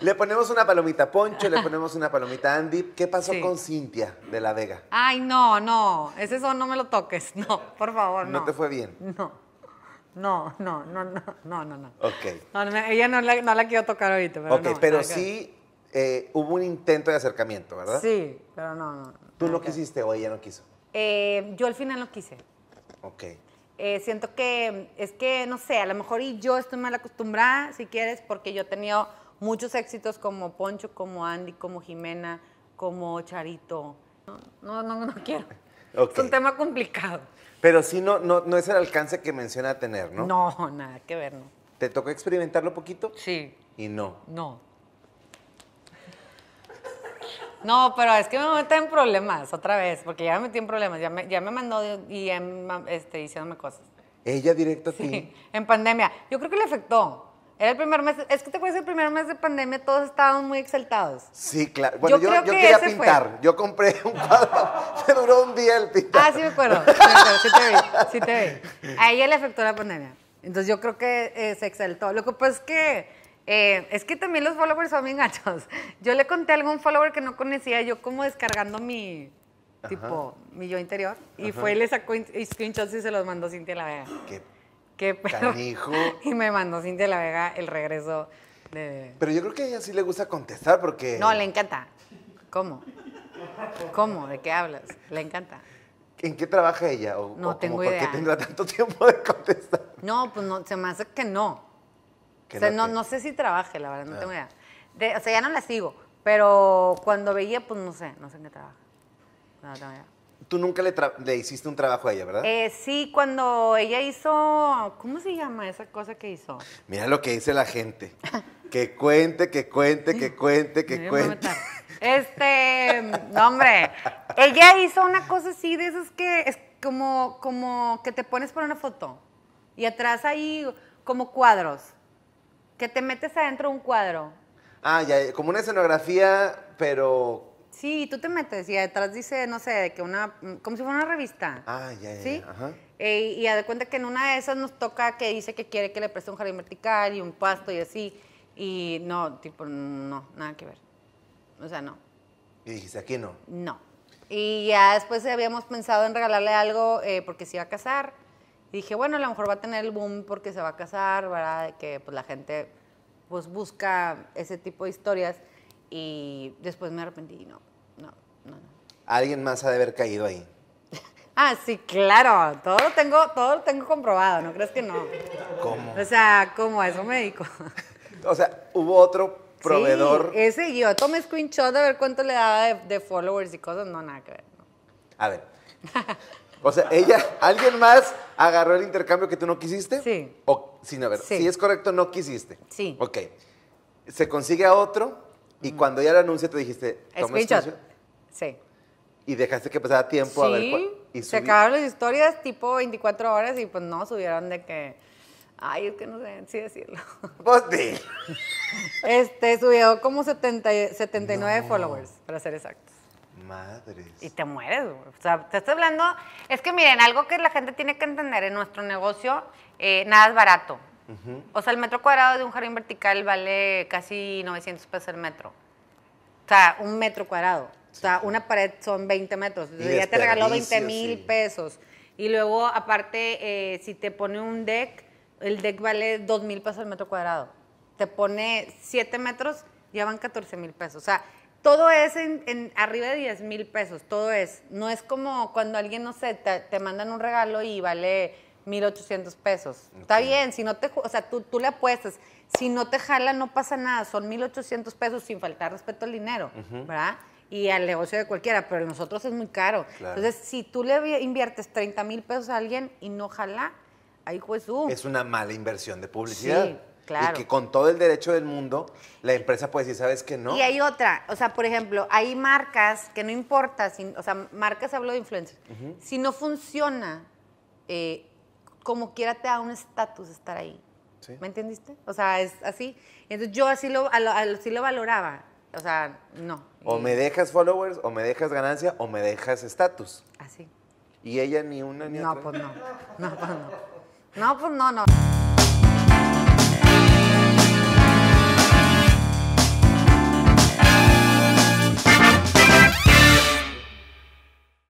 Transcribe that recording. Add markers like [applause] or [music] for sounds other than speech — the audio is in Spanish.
Le ponemos una palomita Poncho, le [laughs] ponemos una palomita Andy. ¿Qué pasó con Cintia de la Vega? Ay, no, no. Ese son no me lo toques. [laughs] No, por favor, no. ¿No te fue bien? No. No, no, no, no, no, no. Ok. ella no la, no la quiero tocar ahorita, pero Ok, pero sí eh, hubo un intento de acercamiento, ¿verdad? Sí, pero no, no. ¿Tú lo quisiste o ella no quiso? Eh, yo al final no quise. Ok. Eh, siento que es que, no sé, a lo mejor y yo estoy mal acostumbrada, si quieres, porque yo he tenido muchos éxitos como Poncho, como Andy, como Jimena, como Charito. No, no, no, [laughs] quiero. Es un tema complicado. Pero sí, no, no, no es el alcance que menciona tener, ¿no? No, nada que ver, no. ¿Te tocó experimentarlo poquito? Sí. ¿Y no? No. No, pero es que me meten en problemas otra vez, porque ya me metí en problemas, ya me, ya me mandó y em, este, diciéndome cosas. ¿Ella directo a Sí, en pandemia. Yo creo que le afectó. Era el primer mes, es que te acuerdas el primer mes de pandemia, todos estaban muy exaltados. Sí, claro. Bueno, yo, yo, quería pintar. Yo compré [laughs] un cuadro, se duró un día el pintar. Ah, sí me acuerdo. Sí, te vi, sí te vi. A ella le afectó la pandemia. Entonces yo creo que eh, se exaltó. Lo que pasa es que eh, es que también los followers son bien gachos. Yo le conté a algún follower que no conocía, yo como descargando mi tipo mi yo interior. Y fue le sacó screenshots y se los mandó Cintia la Vega. Qué [laughs] Y me mandó Cintia La Vega el regreso de... Pero yo creo que a ella sí le gusta contestar porque... No, le encanta. ¿Cómo? ¿Cómo? ¿De qué hablas? Le encanta. ¿En qué trabaja ella? no tengo idea. ¿Por qué tanto tiempo de contestar? No, pues no, se me hace que no. no, sé si trabaje, la verdad, no tengo ah. idea. o sea, ya no la sigo, pero cuando veía, pues no sé, no sé en qué trabaja. No, tengo idea tú nunca le, hiciste un trabajo a ella, ¿verdad? Eh, sí, cuando ella hizo, ¿cómo se llama esa cosa que hizo? Mira lo que dice la gente. que cuente, que cuente, que cuente, que cuente. Este, no, hombre, ella hizo una cosa así de esas que es como, como que te pones por una foto y atrás hay como cuadros, que te metes adentro un cuadro. Ah, ya, como una escenografía, pero Sí, tú te metes y detrás dice, no sé, de que una, mm, como si fuera una revista. Ah, ya, ya. ¿Sí? Eh, y a de cuenta que en una de esas nos toca que dice que quiere que le preste un jardín vertical y un pasto y así. Y no, tipo, no, nada que ver. O sea, no. ¿Y dijiste aquí no? No. Y ya después habíamos pensado en regalarle algo eh, porque se iba a casar. Y dije, bueno, a lo mejor va a tener el boom porque se va a casar, ¿verdad? Que pues la gente pues busca ese tipo de historias. Y después me arrepentí no no, no. Alguien más ha de haber caído ahí. [laughs] Ah, sí, claro. Todo lo tengo, todo tengo comprobado, ¿no crees que no? ¿Cómo? O sea, ¿cómo? eso me [laughs] o sea, hubo otro proveedor. Sí, ese yo Toma screenshot a ver cuánto le daba de, followers y cosas. No, nada que ver. A ver. O sea, ella, [laughs] ¿alguien más agarró el intercambio que tú no quisiste? Sí. O, sin haber. Sí. Si es correcto, no quisiste. Sí. Ok. Se consigue a otro y cuando ya lo anuncia te dijiste, toma screenshot. Sí. Y dejaste que pasara tiempo a ver. y se acabaron las historias tipo 24 horas y pues no, subieron de que. Ay, es que no sé si decirlo. [laughs] Pues Este, subió como 70, 79 followers, para ser exactos. Madres. Y te mueres, O sea, te estoy hablando. Es que miren, algo que la gente tiene que entender en nuestro negocio, eh, nada es barato. O sea, el metro cuadrado de un jardín vertical vale casi 900 pesos el metro. O sea, un metro cuadrado. O sea, una pared son 20 metros. ya te regaló 20 mil pesos. Y luego, aparte, eh, si te pone un deck, el deck vale 2 mil pesos al metro cuadrado. Te pone 7 metros, ya van 14 mil pesos. O sea, todo es en, arriba de 10 mil pesos, todo es. No es como cuando alguien, no sé, te, mandan un regalo y vale 1.800 pesos. Está bien, si no te, o sea, tú, tú le apuestas. Si no te jala, no pasa nada. Son 1.800 pesos sin faltar respeto al dinero, ¿verdad? y al negocio de cualquiera, pero nosotros es muy caro. Entonces, si tú le inviertes 30 mil pesos a alguien y no jala, ahí pues tú. Uh. Es una mala inversión de publicidad. Sí, claro. Y que con todo el derecho del mundo, la empresa puede decir, ¿sabes que no? Y hay otra, o sea, por ejemplo, hay marcas que no importa, si, o sea, marcas hablo de influencers, si no funciona, eh, como quiera te da un estatus estar ahí. ¿Me entendiste? O sea, es así. Entonces yo así lo, así lo valoraba o sea, no. O me dejas followers, o me dejas ganancia, o me dejas estatus. Así. Y ella ni una ni otra. no, pues no. No, pues no. No, pues no, no.